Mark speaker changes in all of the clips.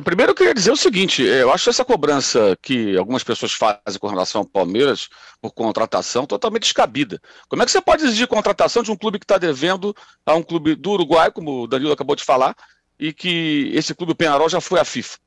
Speaker 1: Primeiro eu queria dizer o seguinte, eh, eu acho essa cobrança que algumas pessoas fazem com relação ao Palmeiras por contratação totalmente descabida. Como é que você pode exigir contratação de um clube que está devendo a um clube do Uruguai, como o Danilo acabou de falar, e que esse clube, o Penarol, já foi à FIFA?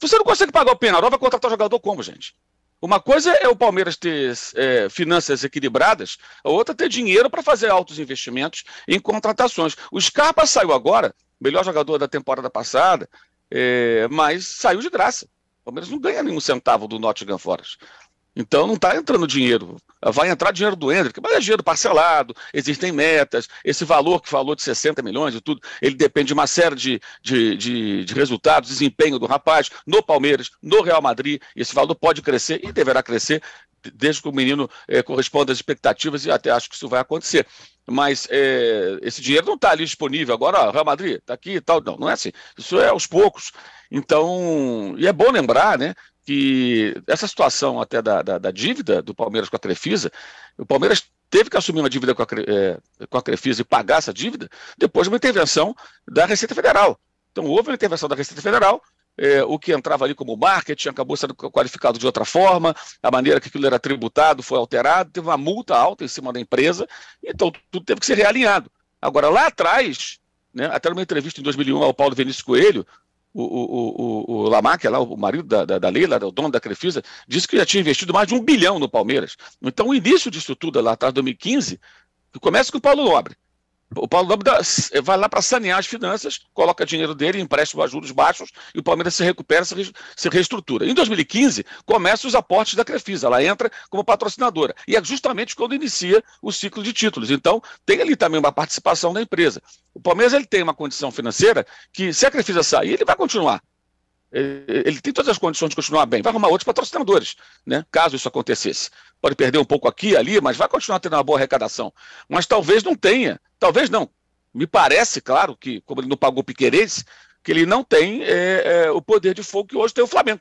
Speaker 1: Você não consegue pagar o Penarol, vai contratar o jogador como, gente? Uma coisa é o Palmeiras ter é, finanças equilibradas, a outra é ter dinheiro para fazer altos investimentos em contratações. O Scarpa saiu agora, melhor jogador da temporada passada, é, mas saiu de graça. O Palmeiras não ganha nenhum centavo do Nottingham Forest. Então não está entrando dinheiro. Vai entrar dinheiro do Hendrick, mas é dinheiro parcelado, existem metas, esse valor que falou de 60 milhões e tudo, ele depende de uma série de, de, de, de resultados, desempenho do rapaz, no Palmeiras, no Real Madrid, esse valor pode crescer e deverá crescer, desde que o menino é, corresponda às expectativas, e até acho que isso vai acontecer. Mas é, esse dinheiro não está ali disponível agora, ó, Real Madrid, está aqui e tal. Não, não é assim. Isso é aos poucos. Então, e é bom lembrar, né, que essa situação até da, da, da dívida do Palmeiras com a Crefisa, o Palmeiras teve que assumir uma dívida com a, é, com a Crefisa e pagar essa dívida depois de uma intervenção da Receita Federal. Então, houve uma intervenção da Receita Federal, é, o que entrava ali como marketing acabou sendo qualificado de outra forma, a maneira que aquilo era tributado foi alterado, teve uma multa alta em cima da empresa, então tudo teve que ser realinhado. Agora, lá atrás, né, até numa entrevista em 2001 ao Paulo Vinícius Coelho, o, o, o, o Lamarck, lá, o marido da, da, da Leila, o dono da Crefisa, disse que já tinha investido mais de um bilhão no Palmeiras. Então, o início disso tudo, lá atrás, 2015, começa com o Paulo Nobre. O Paulo Lâmpada vai lá para sanear as finanças, coloca dinheiro dele, empréstimo a juros baixos e o Palmeiras se recupera, se reestrutura. Em 2015, começam os aportes da Crefisa, ela entra como patrocinadora. E é justamente quando inicia o ciclo de títulos. Então, tem ali também uma participação da empresa. O Palmeiras ele tem uma condição financeira que, se a Crefisa sair, ele vai continuar. Ele tem todas as condições de continuar bem. Vai arrumar outros patrocinadores, né? caso isso acontecesse. Pode perder um pouco aqui ali, mas vai continuar tendo uma boa arrecadação. Mas talvez não tenha, talvez não. Me parece, claro, que como ele não pagou Piqueires, que ele não tem é, é, o poder de fogo que hoje tem o Flamengo.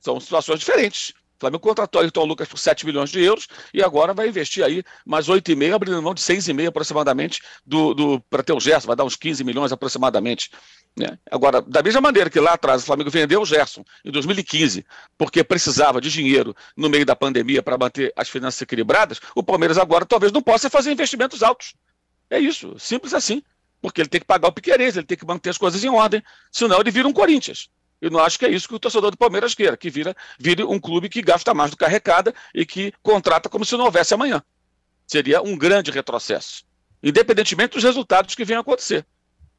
Speaker 1: São situações diferentes. O Flamengo contratou Ayrton Lucas por 7 milhões de euros e agora vai investir aí mais 8,5, abrindo mão de 6,5 aproximadamente do, do para ter o Gerson, vai dar uns 15 milhões aproximadamente. Né? Agora, da mesma maneira que lá atrás o Flamengo vendeu o Gerson em 2015, porque precisava de dinheiro no meio da pandemia para manter as finanças equilibradas, o Palmeiras agora talvez não possa fazer investimentos altos. É isso, simples assim. Porque ele tem que pagar o Piqueires, ele tem que manter as coisas em ordem, senão ele vira um Corinthians. Eu não acho que é isso que o torcedor do Palmeiras queira, que vira, vire um clube que gasta mais do que arrecada e que contrata como se não houvesse amanhã. Seria um grande retrocesso, independentemente dos resultados que venham a acontecer.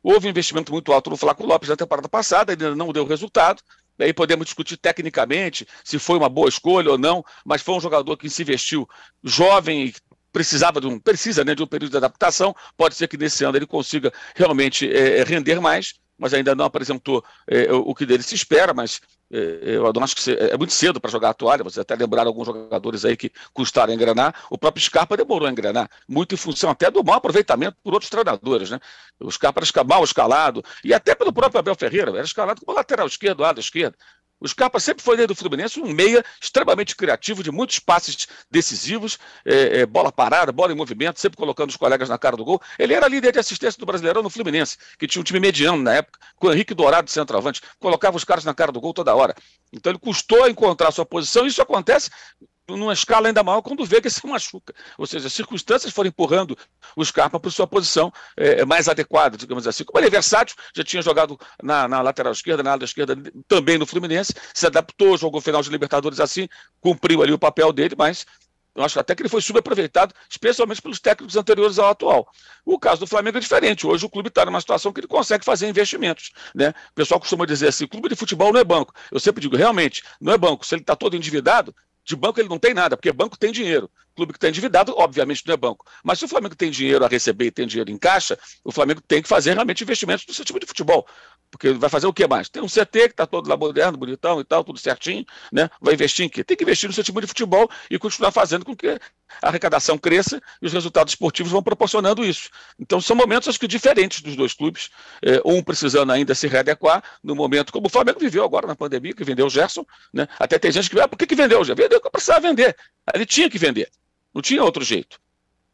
Speaker 1: Houve um investimento muito alto no Flávio Lopes na temporada passada, ainda não deu resultado. Aí podemos discutir tecnicamente se foi uma boa escolha ou não, mas foi um jogador que se investiu jovem e precisava de um, precisa né, de um período de adaptação. Pode ser que nesse ano ele consiga realmente é, render mais mas ainda não apresentou é, é, o que dele se espera, mas é, é eu acho que é, é muito cedo para jogar a toalha, você até lembrar alguns jogadores aí que custaram a engrenar, o próprio Scarpa demorou a engrenar, muito em função até do mau aproveitamento por outros treinadores, né? O Scarpa era mal escalado, e até pelo próprio Abel Ferreira, era escalado como lateral esquerdo, lado esquerdo, o Scarpa sempre foi dentro né, do Fluminense um meia extremamente criativo, de muitos passes decisivos, é, é, bola parada, bola em movimento, sempre colocando os colegas na cara do gol. Ele era líder de assistência do Brasileirão no Fluminense, que tinha um time mediano na época, com o Henrique Dourado centroavante, colocava os caras na cara do gol toda hora. Então ele custou encontrar sua posição, isso acontece numa escala ainda maior quando vê que se machuca. Ou seja, as circunstâncias foram empurrando o Scarpa para sua posição é, mais adequada, digamos assim. Como ele é versátil, já tinha jogado na, na lateral esquerda, na ala esquerda também no Fluminense, se adaptou, jogou final de Libertadores assim, cumpriu ali o papel dele, mas eu acho até que ele foi subaproveitado, especialmente pelos técnicos anteriores ao atual. O caso do Flamengo é diferente. Hoje o clube está numa situação que ele consegue fazer investimentos. Né? O pessoal costuma dizer assim: clube de futebol não é banco. Eu sempre digo, realmente, não é banco. Se ele está todo endividado, de banco ele não tem nada, porque banco tem dinheiro clube que está endividado, obviamente não é banco. Mas se o Flamengo tem dinheiro a receber e tem dinheiro em caixa, o Flamengo tem que fazer realmente investimentos no seu time de futebol. Porque vai fazer o que mais? Tem um CT que está todo lá moderno, bonitão e tal, tudo certinho, né? Vai investir em quê? Tem que investir no seu time de futebol e continuar fazendo com que a arrecadação cresça e os resultados esportivos vão proporcionando isso. Então são momentos, acho que, diferentes dos dois clubes, é, um precisando ainda se readequar no momento, como o Flamengo viveu agora na pandemia, que vendeu o Gerson, né? Até tem gente que, ah, por que, que vendeu o Gerson? Vendeu porque precisava vender. Ele tinha que vender. Não tinha outro jeito.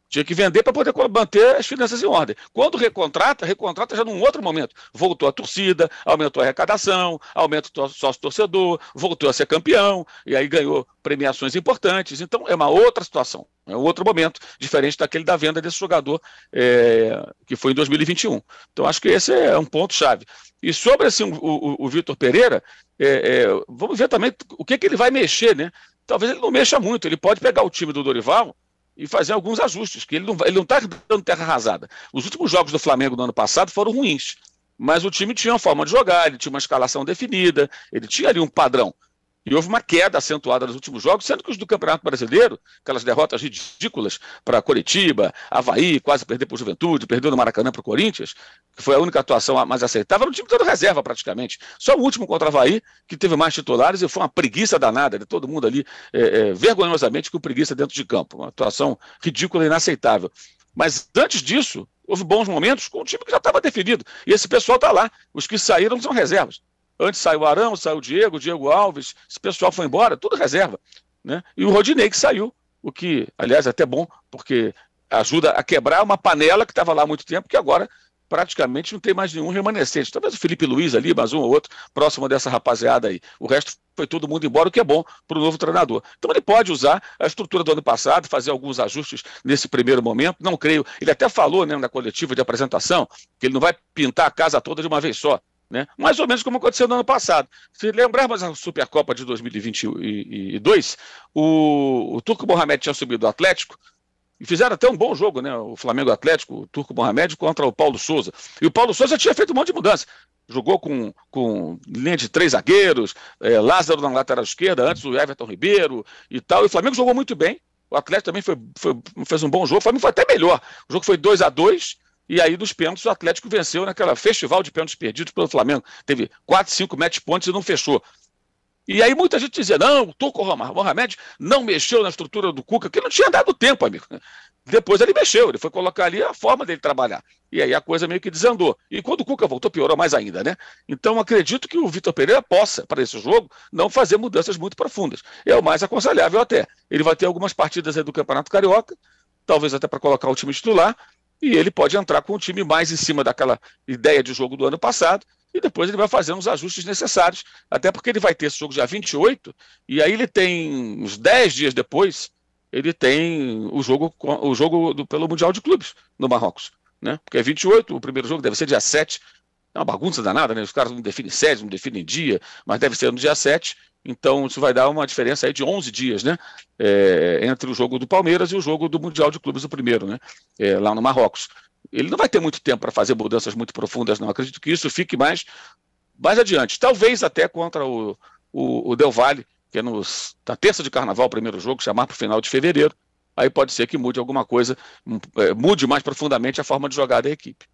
Speaker 1: Tinha que vender para poder manter as finanças em ordem. Quando recontrata, recontrata já num outro momento. Voltou a torcida, aumentou a arrecadação, aumentou o sócio-torcedor, voltou a ser campeão, e aí ganhou premiações importantes. Então é uma outra situação, é um outro momento, diferente daquele da venda desse jogador é, que foi em 2021. Então acho que esse é um ponto-chave. E sobre assim, o, o, o Vitor Pereira, é, é, vamos ver também o que, que ele vai mexer, né? talvez ele não mexa muito. Ele pode pegar o time do Dorival e fazer alguns ajustes, que ele não ele não está dando terra arrasada. Os últimos jogos do Flamengo no ano passado foram ruins, mas o time tinha uma forma de jogar, ele tinha uma escalação definida, ele tinha ali um padrão. E houve uma queda acentuada nos últimos jogos, sendo que os do Campeonato Brasileiro, aquelas derrotas ridículas para Coritiba, Havaí, quase perder para o Juventude, perdeu no Maracanã para o Corinthians, que foi a única atuação mais aceitável, no time todo reserva praticamente. Só o último contra o Havaí, que teve mais titulares e foi uma preguiça danada de todo mundo ali, é, é, vergonhosamente com preguiça dentro de campo. Uma atuação ridícula e inaceitável. Mas antes disso, houve bons momentos com o time que já estava definido. E esse pessoal está lá. Os que saíram são reservas. Antes saiu Arão, saiu Diego, Diego Alves, esse pessoal foi embora, tudo reserva. Né? E o Rodinei que saiu, o que, aliás, é até bom, porque ajuda a quebrar uma panela que estava lá há muito tempo, que agora praticamente não tem mais nenhum remanescente. Talvez o Felipe Luiz ali, mais um ou outro, próximo dessa rapaziada aí. O resto foi todo mundo embora, o que é bom para o novo treinador. Então ele pode usar a estrutura do ano passado, fazer alguns ajustes nesse primeiro momento. Não creio. Ele até falou né, na coletiva de apresentação que ele não vai pintar a casa toda de uma vez só. Né? Mais ou menos como aconteceu no ano passado. Se lembrarmos a Supercopa de 2022, o, o Turco Mohamed tinha subido do Atlético e fizeram até um bom jogo, né? O Flamengo Atlético, o Turco Mohamed contra o Paulo Souza. E o Paulo Souza tinha feito um monte de mudança. Jogou com, com linha de três zagueiros, é, Lázaro na lateral esquerda, antes o Everton Ribeiro e tal. E o Flamengo jogou muito bem. O Atlético também foi, foi, fez um bom jogo. O Flamengo foi até melhor. O jogo foi 2 a 2 e aí, dos pênaltis, o Atlético venceu naquela festival de pênaltis perdidos pelo Flamengo. Teve 4, 5 match points e não fechou. E aí muita gente dizia, não, o Tuco Mohamed não mexeu na estrutura do Cuca, que não tinha dado tempo, amigo. Depois ele mexeu, ele foi colocar ali a forma dele trabalhar. E aí a coisa meio que desandou. E quando o Cuca voltou, piorou mais ainda, né? Então acredito que o Vitor Pereira possa, para esse jogo, não fazer mudanças muito profundas. É o mais aconselhável até. Ele vai ter algumas partidas aí do Campeonato Carioca, talvez até para colocar o time titular, e ele pode entrar com o time mais em cima daquela ideia de jogo do ano passado, e depois ele vai fazendo os ajustes necessários, até porque ele vai ter esse jogo já 28, e aí ele tem uns 10 dias depois, ele tem o jogo, o jogo do, pelo Mundial de Clubes no Marrocos, né? Porque é 28, o primeiro jogo deve ser dia 7, é uma bagunça danada, né? Os caras não definem sede, não definem dia, mas deve ser no dia 7, então, isso vai dar uma diferença aí de 11 dias, né? É, entre o jogo do Palmeiras e o jogo do Mundial de Clubes, o primeiro, né? É, lá no Marrocos. Ele não vai ter muito tempo para fazer mudanças muito profundas, não. Acredito que isso fique mais, mais adiante. Talvez até contra o, o, o Del Valle, que é nos, na terça de carnaval, o primeiro jogo, chamar para o final de fevereiro. Aí pode ser que mude alguma coisa, é, mude mais profundamente a forma de jogar da equipe.